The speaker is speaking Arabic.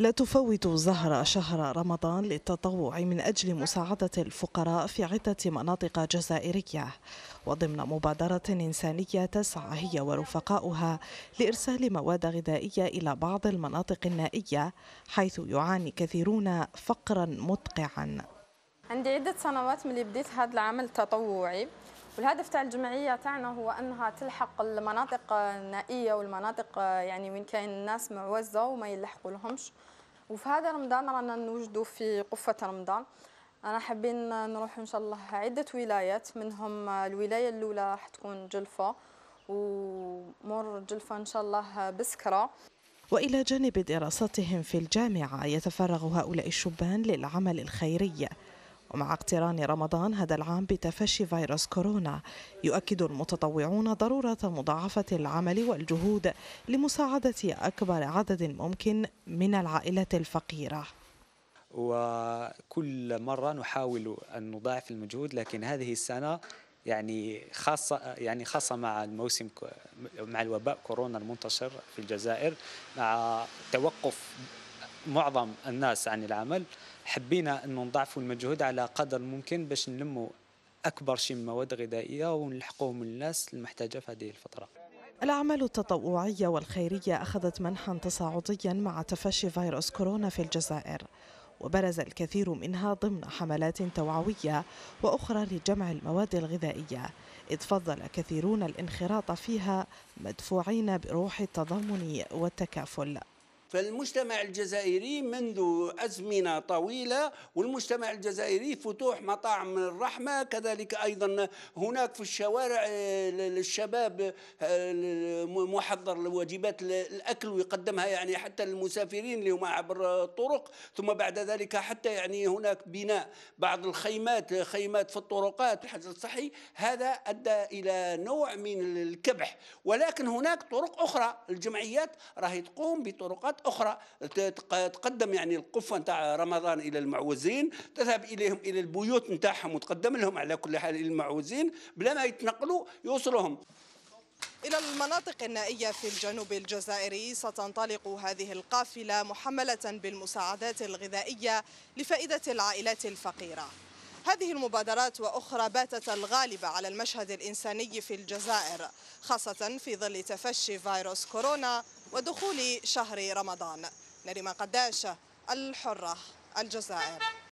لا تفوت زهر شهر رمضان للتطوع من أجل مساعدة الفقراء في عدة مناطق جزائرية وضمن مبادرة إنسانية تسعى هي ورفقاؤها لإرسال مواد غذائية إلى بعض المناطق النائية حيث يعاني كثيرون فقرا مدقعا عندي عدة سنوات من اللي بديت هذا العمل التطوعي والهدف تاع الجمعيه تاعنا هو انها تلحق المناطق النائيه والمناطق يعني وين كاين الناس معوزه وما يلحقوا لهمش وفي هذا رمضان رانا نوجدوا في قفه رمضان انا حابين نروح ان شاء الله عده ولايات منهم الولايه الاولى راح تكون جلفه ومر جلفه ان شاء الله بسكره والى جانب دراستهم في الجامعه يتفرغ هؤلاء الشبان للعمل الخيري ومع اقتران رمضان هذا العام بتفشي فيروس كورونا يؤكد المتطوعون ضرورة مضاعفة العمل والجهود لمساعدة أكبر عدد ممكن من العائلة الفقيرة وكل مرة نحاول أن نضاعف المجهود لكن هذه السنة يعني خاصة يعني خاصة مع الموسم مع الوباء كورونا المنتشر في الجزائر مع توقف معظم الناس عن العمل حبينا انه نضعفوا المجهود على قدر ممكن باش نلموا اكبر شيء من مواد غذائيه ونلحقوهم للناس المحتاجه في هذه الفتره الأعمال التطوعية والخيرية أخذت منحا تصاعديا مع تفشي فيروس كورونا في الجزائر وبرز الكثير منها ضمن حملات توعوية وأخرى لجمع المواد الغذائية إذ فضل كثيرون الانخراط فيها مدفوعين بروح التضامن والتكافل فالمجتمع الجزائري منذ أزمنة طويلة والمجتمع الجزائري فتوح مطاعم الرحمة كذلك أيضا هناك في الشوارع الشباب آه، آه، محضر لواجبات الأكل ويقدمها يعني حتى للمسافرين اللي هما عبر الطرق ثم بعد ذلك حتى يعني هناك بناء بعض الخيمات خيمات في الطرقات الحجر الصحي هذا أدى إلى نوع من الكبح ولكن هناك طرق أخرى الجمعيات راهي تقوم بطرقات اخرى تقدم يعني القفه نتاع رمضان الى المعوزين تذهب اليهم الى البيوت نتاعهم وتقدم لهم على كل حال المعوزين بلا ما يتنقلوا يوصلهم إلى المناطق النائية في الجنوب الجزائري ستنطلق هذه القافلة محملة بالمساعدات الغذائية لفائدة العائلات الفقيرة هذه المبادرات وأخرى باتت الغالبة على المشهد الإنساني في الجزائر خاصة في ظل تفشي فيروس كورونا ودخول شهر رمضان نريم قداش الحرة الجزائر